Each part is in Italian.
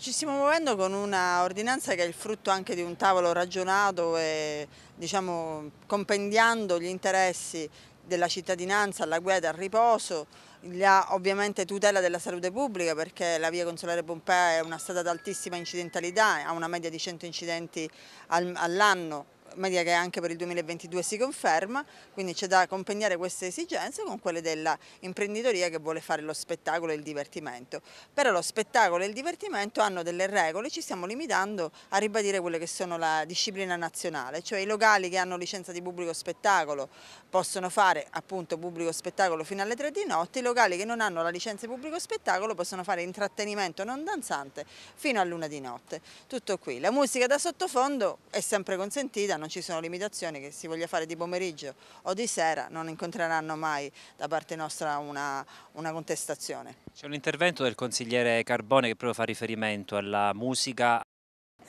Ci stiamo muovendo con una ordinanza che è il frutto anche di un tavolo ragionato e diciamo, compendiando gli interessi della cittadinanza alla guida, al riposo, la ovviamente tutela della salute pubblica perché la via Consolare Pompea è una strada ad altissima incidentalità, ha una media di 100 incidenti all'anno media che anche per il 2022 si conferma, quindi c'è da compegnare queste esigenze con quelle dell'imprenditoria che vuole fare lo spettacolo e il divertimento. Però lo spettacolo e il divertimento hanno delle regole, ci stiamo limitando a ribadire quelle che sono la disciplina nazionale, cioè i locali che hanno licenza di pubblico spettacolo possono fare appunto pubblico spettacolo fino alle 3 di notte, i locali che non hanno la licenza di pubblico spettacolo possono fare intrattenimento non danzante fino all'una di notte. Tutto qui. La musica da sottofondo è sempre consentita, non ci sono limitazioni, che si voglia fare di pomeriggio o di sera non incontreranno mai da parte nostra una, una contestazione. C'è un intervento del consigliere Carbone che proprio fa riferimento alla musica,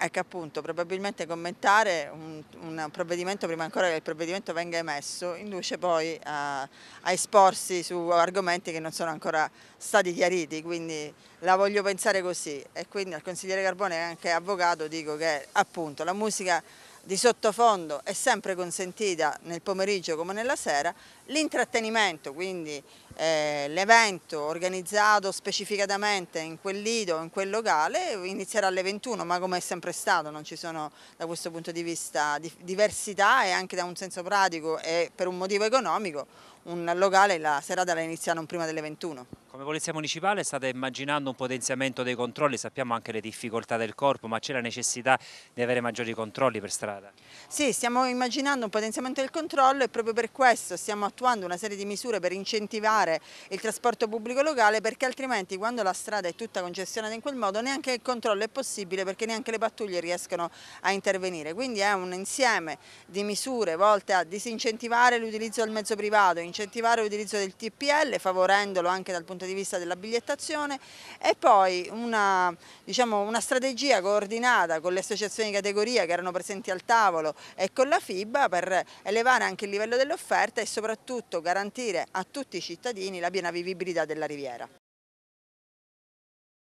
Ecco appunto, probabilmente commentare un, un, provvedimento prima ancora che il provvedimento venga emesso induce poi a, a, esporsi su argomenti che non sono ancora stati chiariti, quindi la voglio pensare così e quindi al consigliere Carbone anche avvocato dico che appunto la musica di sottofondo è sempre consentita nel pomeriggio come nella sera, l'intrattenimento, quindi eh, l'evento organizzato specificatamente in quel lido, in quel locale, inizierà alle 21, ma come è sempre stato, non ci sono da questo punto di vista diversità e anche da un senso pratico e per un motivo economico un locale la serata la inizia non prima delle 21. Come Polizia Municipale state immaginando un potenziamento dei controlli, sappiamo anche le difficoltà del corpo, ma c'è la necessità di avere maggiori controlli per strada? Sì, stiamo immaginando un potenziamento del controllo e proprio per questo stiamo attuando una serie di misure per incentivare il trasporto pubblico locale perché altrimenti quando la strada è tutta congestionata in quel modo neanche il controllo è possibile perché neanche le pattuglie riescono a intervenire. Quindi è un insieme di misure volte a disincentivare l'utilizzo del mezzo privato, incentivare l'utilizzo del TPL favorendolo anche dal punto di vista della bigliettazione e poi una, diciamo, una strategia coordinata con le associazioni di categoria che erano presenti al tavolo e con la FIBA per elevare anche il livello dell'offerta e soprattutto garantire a tutti i cittadini la piena vivibilità della riviera.